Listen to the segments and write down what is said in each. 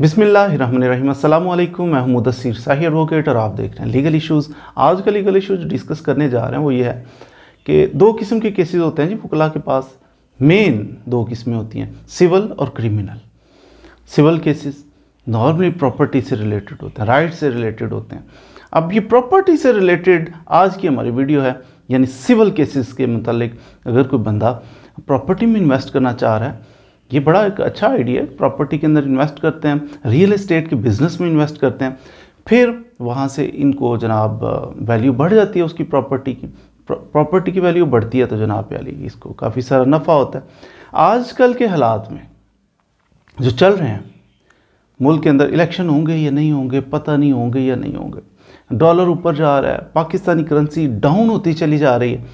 वालेकुम मैं हूं असीर शाही एडवोकेट और आप देख रहे हैं लीगल इशूज़ आज का लीगल इश्यूज डिस्कस करने जा रहे हैं वो ये है कि दो किस्म के केसेस होते हैं जी फुकला के पास मेन दो किस्में होती हैं सिविल और criminal civil cases normally property से रिलेटेड होते हैं राइट से रिलेटेड होते हैं अब ये प्रॉपर्टी से रिलेटेड आज की हमारी वीडियो है यानी सिविल केसेस के मतलब अगर कोई बंदा प्रॉपर्टी में इन्वेस्ट करना चाह रहा है ये बड़ा एक अच्छा आइडिया है प्रॉपर्टी के अंदर इन्वेस्ट करते हैं रियल इस्टेट के बिजनेस में इन्वेस्ट करते हैं फिर वहाँ से इनको जनाब वैल्यू बढ़ जाती है उसकी प्रॉपर्टी की प्रॉपर्टी की वैल्यू बढ़ती है तो जनाब याली इसको काफ़ी सारा नफ़ा होता है आजकल के हालात में जो चल रहे हैं मुल्क के अंदर इलेक्शन होंगे या नहीं होंगे पता नहीं होंगे या नहीं होंगे डॉलर ऊपर जा रहा है पाकिस्तानी करेंसी डाउन होती चली जा रही है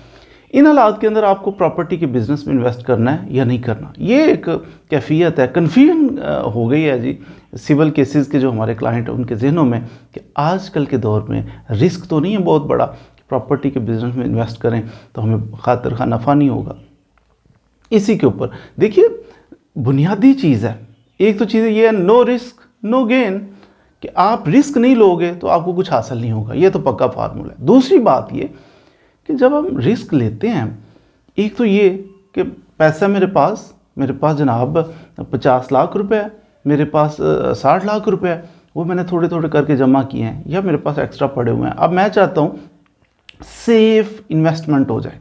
इन हालात के अंदर आपको प्रॉपर्टी के बिज़नेस में इन्वेस्ट करना है या नहीं करना ये एक कैफियत है कन्फ्यूजन हो गई है जी सिविल केसेस के जो हमारे क्लाइंट हैं उनके जहनों में कि आजकल के दौर में रिस्क तो नहीं है बहुत बड़ा प्रॉपर्टी के बिज़नेस में इन्वेस्ट करें तो हमें खातर खा नफ़ा नहीं होगा इसी के ऊपर देखिए बुनियादी चीज़ है एक तो चीज़ ये है नो रिस्क नो गेन कि आप रिस्क नहीं लोगे तो आपको कुछ हासिल नहीं होगा ये तो पक्का फार्मूला है दूसरी बात ये कि जब हम रिस्क लेते हैं एक तो ये कि पैसा मेरे पास मेरे पास जनाब पचास लाख रुपए है मेरे पास साठ लाख रुपए है वो मैंने थोड़े थोड़े करके जमा किए हैं या मेरे पास एक्स्ट्रा पड़े हुए हैं अब मैं चाहता हूँ सेफ इन्वेस्टमेंट हो जाए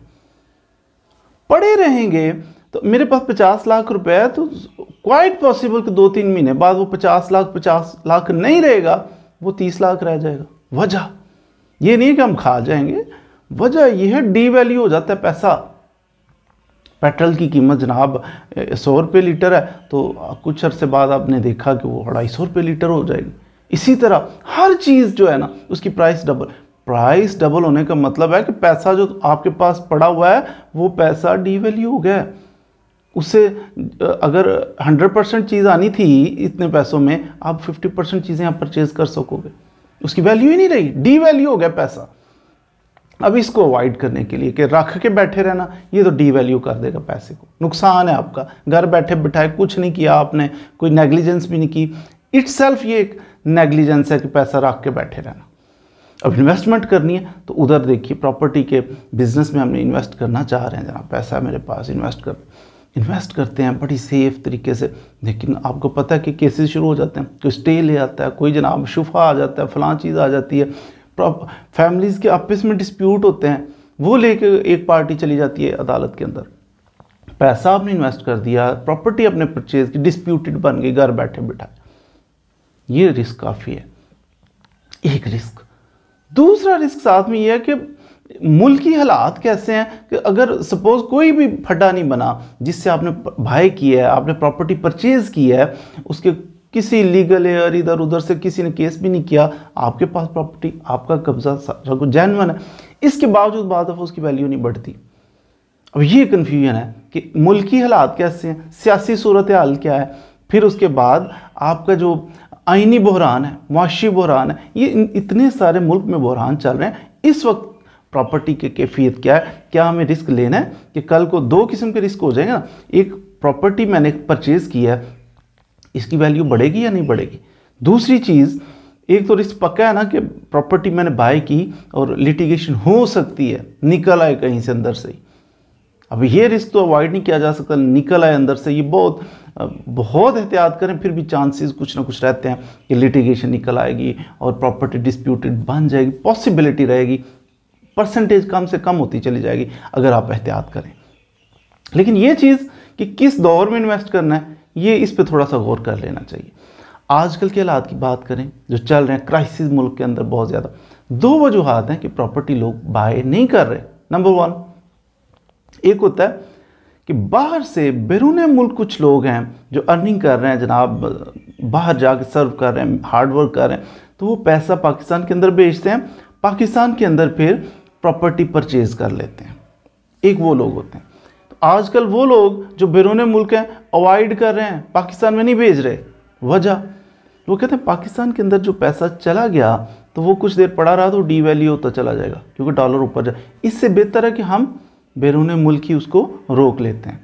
पड़े रहेंगे तो मेरे पास पचास लाख रुपए है तो क्वाइट पॉसिबल कि दो तीन महीने बाद वो पचास लाख पचास लाख नहीं रहेगा वो तीस लाख रह जाएगा वजह ये नहीं कि हम खा जाएंगे वजह यह है डी वैल्यू हो जाता है पैसा पेट्रोल की कीमत जनाब सौ रुपये लीटर है तो कुछ अरसे बाद आपने देखा कि वो अढ़ाई सौ रुपये लीटर हो जाएगी इसी तरह हर चीज़ जो है ना उसकी प्राइस डबल प्राइस डबल होने का मतलब है कि पैसा जो आपके पास पड़ा हुआ है वो पैसा डी वैल्यू हो गया उसे उससे अगर 100 परसेंट चीज़ आनी थी इतने पैसों में आप 50 परसेंट चीज़ें आप परचेज़ कर सकोगे उसकी वैल्यू ही नहीं रही डी वैल्यू हो गया पैसा अब इसको अवॉइड करने के लिए कि रख के बैठे रहना ये तो डी वैल्यू कर देगा पैसे को नुकसान है आपका घर बैठे बिठाए कुछ नहीं किया आपने कोई नेग्लिजेंस भी नहीं की इट्स ये एक नेग्लिजेंस है कि पैसा रख के बैठे रहना अब इन्वेस्टमेंट करनी है तो उधर देखिए प्रॉपर्टी के बिजनेस में हमने इन्वेस्ट करना चाह रहे हैं जना पैसा मेरे पास इन्वेस्ट कर इन्वेस्ट करते हैं बड़ी सेफ तरीके से लेकिन आपको पता है कि केसेस शुरू हो जाते हैं कोई स्टे ले आता है कोई जनाब शुफा आ जाता है फलां चीज़ आ जाती है फैमिलीज़ के आपस में डिस्प्यूट होते हैं वो लेके एक पार्टी चली जाती है अदालत के अंदर पैसा आपने इन्वेस्ट कर दिया प्रॉपर्टी आपने परचेज की डिस्प्यूटेड बन गई घर बैठे बैठा ये रिस्क काफ़ी है एक रिस्क दूसरा रिस्क साथ में ये है कि मुल्क की हालात कैसे हैं कि अगर सपोज कोई भी फटा नहीं बना जिससे आपने भाई किया है आपने प्रॉपर्टी परचेज की है उसके किसी लीगल एयर इधर उधर से किसी ने केस भी नहीं किया आपके पास प्रॉपर्टी आपका कब्जा कुछ जैनवन है इसके बावजूद बाद दफ़ा उसकी वैल्यू नहीं बढ़ती अब ये कन्फ्यूजन है कि मुल्की हालात कैसे हैं सियासी सूरत हाल क्या है फिर उसके बाद आपका जो आइनी बहरान है मुआशी बहरान है ये इतने सारे मुल्क में बहरान चल रहे हैं इस वक्त प्रॉपर्टी की कैफियत क्या है क्या हमें रिस्क लेना है कि कल को दो किस्म के रिस्क हो जाएंगे ना एक प्रॉपर्टी मैंने परचेज़ की है इसकी वैल्यू बढ़ेगी या नहीं बढ़ेगी दूसरी चीज़ एक तो रिस्क पक्का है ना कि प्रॉपर्टी मैंने बाय की और लिटिगेशन हो सकती है निकल आए कहीं से अंदर से अब ये रिस्क तो अवॉइड नहीं किया जा सकता निकल आए अंदर से ये बहुत बहुत एहतियात करें फिर भी चांसेस कुछ ना कुछ रहते हैं कि लिटिगेशन निकल आएगी और प्रॉपर्टी डिस्प्यूटेड बन जाएगी पॉसिबिलिटी रहेगी परसेंटेज कम से कम होती चली जाएगी अगर आप एहतियात करें लेकिन ये चीज़ कि किस दौर में इन्वेस्ट करना है ये इस पे थोड़ा सा गौर कर लेना चाहिए आजकल के हालात की बात करें जो चल रहे हैं क्राइसिस मुल्क के अंदर बहुत ज़्यादा दो वजूहत हैं कि प्रॉपर्टी लोग बाय नहीं कर रहे नंबर वन एक होता है कि बाहर से बैरून मुल्क कुछ लोग हैं जो अर्निंग कर रहे हैं जनाब बाहर कर सर्व कर रहे हैं हार्ड वर्क कर रहे हैं तो वो पैसा पाकिस्तान के अंदर बेचते हैं पाकिस्तान के अंदर फिर प्रॉपर्टी परचेज़ कर लेते हैं एक वो लोग होते हैं आजकल वो लोग जो बैरून मुल्क हैं अवॉइड कर रहे हैं पाकिस्तान में नहीं भेज रहे वजह वो कहते हैं पाकिस्तान के अंदर जो पैसा चला गया तो वो कुछ देर पड़ा रहा तो डी वैल्यू होता चला जाएगा क्योंकि डॉलर ऊपर जाए इससे बेहतर है कि हम बैरून मुल्क ही उसको रोक लेते हैं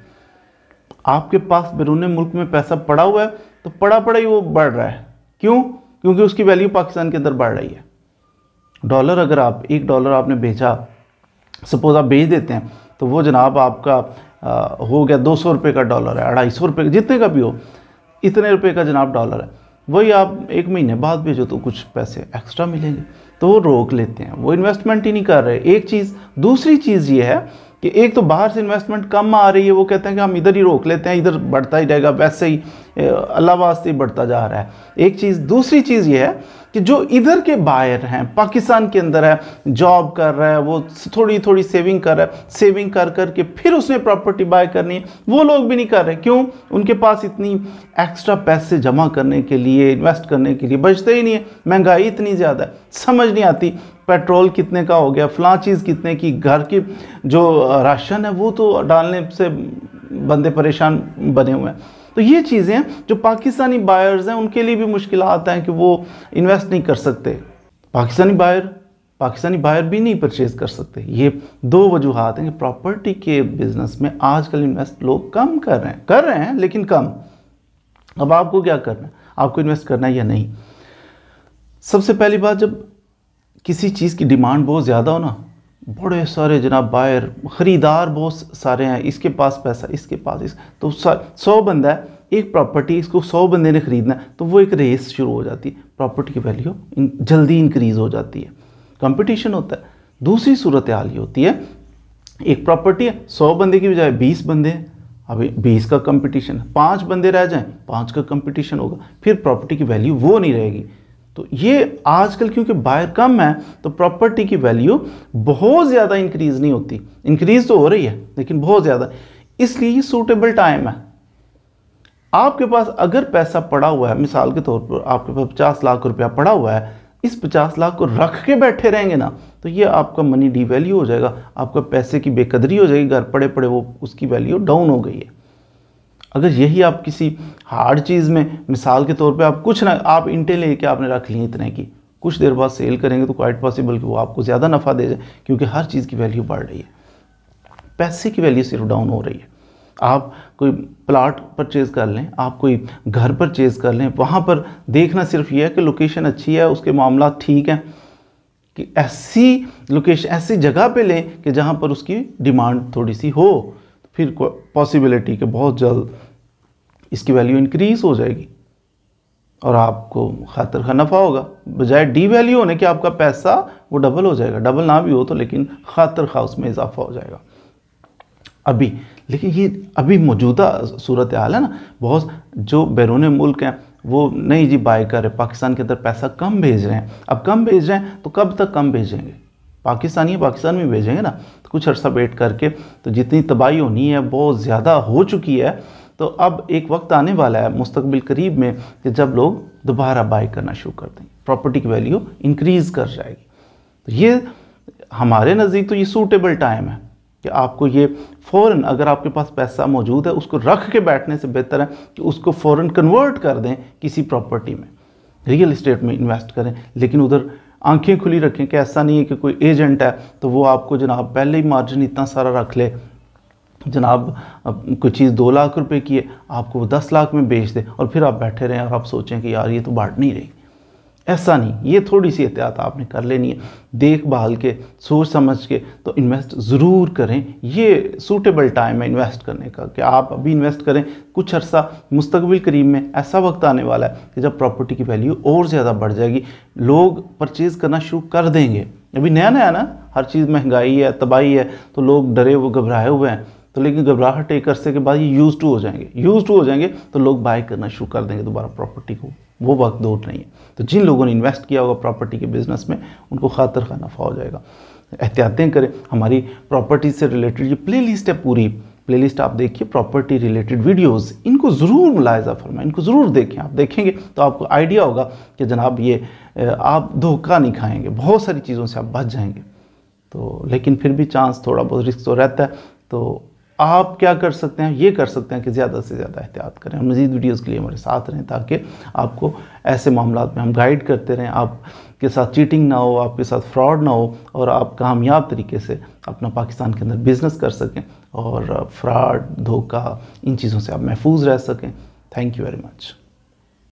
आपके पास बैरून मुल्क में पैसा पड़ा हुआ है तो पड़ा पड़ा ही वो बढ़ रहा है क्यों क्योंकि उसकी वैल्यू पाकिस्तान के अंदर बढ़ रही है डॉलर अगर आप एक डॉलर आपने भेजा सपोज आप भेज देते हैं तो वो जनाब आपका हो गया दो सौ रुपये का डॉलर है अढ़ाई सौ रुपये जितने का भी हो इतने रुपये का जनाब डॉलर है वही आप एक महीने बाद भेजो तो कुछ पैसे एक्स्ट्रा मिलेंगे तो वो रोक लेते हैं वो इन्वेस्टमेंट ही नहीं कर रहे एक चीज़ दूसरी चीज़ ये है कि एक तो बाहर से इन्वेस्टमेंट कम आ रही है वो कहते हैं कि हम इधर ही रोक लेते हैं इधर बढ़ता ही रहेगा वैसे ही अल्लाह वास्ते बढ़ता जा रहा है एक चीज़ दूसरी चीज़ ये है कि जो इधर के बायर हैं पाकिस्तान के अंदर है जॉब कर रहा है वो थोड़ी थोड़ी सेविंग कर रहा है सेविंग कर कर के फिर उसने प्रॉपर्टी बाय करनी है वो लोग भी नहीं कर रहे क्यों उनके पास इतनी एक्स्ट्रा पैसे जमा करने के लिए इन्वेस्ट करने के लिए बचते ही नहीं है महंगाई इतनी ज़्यादा है समझ नहीं आती पेट्रोल कितने का हो गया फला चीज़ कितने की घर की जो राशन है वो तो डालने से बंदे परेशान बने हुए हैं तो ये चीज़ें जो पाकिस्तानी बायर्स हैं उनके लिए भी मुश्किल हैं कि वो इन्वेस्ट नहीं कर सकते पाकिस्तानी बायर पाकिस्तानी बायर भी नहीं परचेज़ कर सकते ये दो वजूहत हैं कि प्रॉपर्टी के बिज़नेस में आजकल इन्वेस्ट लोग कम कर रहे हैं कर रहे हैं लेकिन कम अब आपको क्या करना है आपको इन्वेस्ट करना है या नहीं सबसे पहली बात जब किसी चीज़ की डिमांड बहुत ज़्यादा हो ना बड़े सारे जनाब बायर ख़रीदार बहुत सारे हैं इसके पास पैसा इसके पास इस तो सौ बंदा है एक प्रॉपर्टी इसको सौ बंदे ने ख़रीदना है तो वो एक रेस शुरू हो जाती है प्रॉपर्टी की वैल्यू इन, जल्दी इंक्रीज़ हो जाती है कंपटीशन होता है दूसरी सूरत हाल ये होती है एक प्रॉपर्टी है सौ बंदे की बजाय बीस बंदे हैं अभी बीस का कंपटीशन है पाँच बंदे रह जाएँ पाँच का कंपटीशन होगा फिर प्रॉपर्टी की वैल्यू वो नहीं रहेगी तो ये आजकल क्योंकि बायर कम है तो प्रॉपर्टी की वैल्यू बहुत ज़्यादा इंक्रीज़ नहीं होती इंक्रीज़ तो हो रही है लेकिन बहुत ज़्यादा इसलिए ये सूटेबल टाइम है आपके पास अगर पैसा पड़ा हुआ है मिसाल के तौर पर आपके पास पचास लाख रुपया पड़ा हुआ है इस पचास लाख को रख के बैठे रहेंगे ना तो ये आपका मनी डिवैल्यू हो जाएगा आपका पैसे की बेकदरी हो जाएगी घर पड़े पड़े वो उसकी वैल्यू डाउन हो गई है अगर यही आप किसी हार्ड चीज़ में मिसाल के तौर पे आप कुछ ना आप इंटे लेके आपने रख ली इतने की कुछ देर बाद सेल करेंगे तो क्वाइट पॉसिबल कि वो आपको ज़्यादा नफ़ा दे जाए क्योंकि हर चीज़ की वैल्यू बढ़ रही है पैसे की वैल्यू सिर्फ डाउन हो रही है आप कोई प्लाट परचेज़ कर लें आप कोई घर परचेज़ कर लें वहाँ पर देखना सिर्फ ये है कि लोकेशन अच्छी है उसके मामला ठीक हैं कि ऐसी लोकेशन ऐसी जगह पे लें कि जहाँ पर उसकी डिमांड थोड़ी सी हो फिर पॉसिबिलिटी के बहुत जल्द इसकी वैल्यू इंक्रीज़ हो जाएगी और आपको खातर खा नफ़ा होगा बजाय डी वैल्यू होने के आपका पैसा वो डबल हो जाएगा डबल ना भी हो तो लेकिन खातर खा उसमें इजाफा हो जाएगा अभी लेकिन ये अभी मौजूदा सूरत हाल है ना बहुत जो बैरून मुल्क हैं वो नहीं जी बाय कर रहे पाकिस्तान के अंदर पैसा कम भेज रहे हैं अब कम भेज रहे हैं तो कब तक कम भेजेंगे पाकिस्तानी पाकिस्तान में भेजेंगे ना तो कुछ अर्सा वेट करके तो जितनी तबाही होनी है बहुत ज़्यादा हो चुकी है तो अब एक वक्त आने वाला है मुस्तबिल करीब में कि जब लोग दोबारा बाई करना शुरू कर देंगे प्रॉपर्टी की वैल्यू इंक्रीज़ कर जाएगी तो ये हमारे नज़दीक तो ये सूटेबल टाइम है कि आपको ये फ़ौर अगर आपके पास पैसा मौजूद है उसको रख के बैठने से बेहतर है कि उसको फ़ौर कन्वर्ट कर दें किसी प्रॉपर्टी में रियल इस्टेट में इन्वेस्ट करें लेकिन उधर आंखें खुली रखें कि ऐसा नहीं है कि कोई एजेंट है तो वो आपको जनाब पहले ही मार्जिन इतना सारा रख ले जनाब कोई चीज़ दो लाख रुपए की है आपको वो दस लाख में बेच दे और फिर आप बैठे रहें और आप सोचें कि यार ये तो बांट नहीं रही ऐसा नहीं ये थोड़ी सी एहतियात आपने कर लेनी है देखभाल के सोच समझ के तो इन्वेस्ट ज़रूर करें ये सूटेबल टाइम है इन्वेस्ट करने का कि आप अभी इन्वेस्ट करें कुछ अर्सा मुस्तबिल करीब में ऐसा वक्त आने वाला है कि जब प्रॉपर्टी की वैल्यू और ज़्यादा बढ़ जाएगी लोग परचेज़ करना शुरू कर देंगे अभी नया नया ना हर चीज़ महंगाई है तबाही है तो लोग डरे हुए घबराए हुए हैं तो लेकिन घबराहट एक अरसे के बाद ये यूज़ टू हो जाएंगे यूज़ टू हो जाएंगे तो लोग बाय करना शुरू कर देंगे दोबारा प्रॉपर्टी को वो वक्त दूर नहीं है तो जिन लोगों ने इन्वेस्ट किया होगा प्रॉपर्टी के बिज़नेस में उनको खातर का नफ़ा हो जाएगा एहतियातें करें हमारी प्रॉपर्टी से रिलेटेड ये प्ले लिस्ट है पूरी प्ले लिस्ट आप देखिए प्रॉपर्टी रिलेटेड वीडियोज़ इनको ज़रूर मुलायजा फरमाएं इनको ज़रूर देखें आप देखेंगे तो आपको आइडिया होगा कि जनाब ये आप धोखा नहीं खाएंगे बहुत सारी चीज़ों से आप बच जाएंगे तो लेकिन फिर भी चांस थोड़ा बहुत रिस्क तो रहता है तो आप क्या कर सकते हैं ये कर सकते हैं कि ज़्यादा से ज़्यादा एहतियात करें मज़ीद वीडियोज़ के लिए हमारे साथ रहें ताकि आपको ऐसे मामला में हम गाइड करते रहें आप के साथ चीटिंग ना हो आपके साथ फ्रॉड ना हो और आप कामयाब तरीके से अपना पाकिस्तान के अंदर बिज़नेस कर सकें और फ्रॉड धोखा इन चीज़ों से आप महफूज रह सकें थैंक यू वेरी मच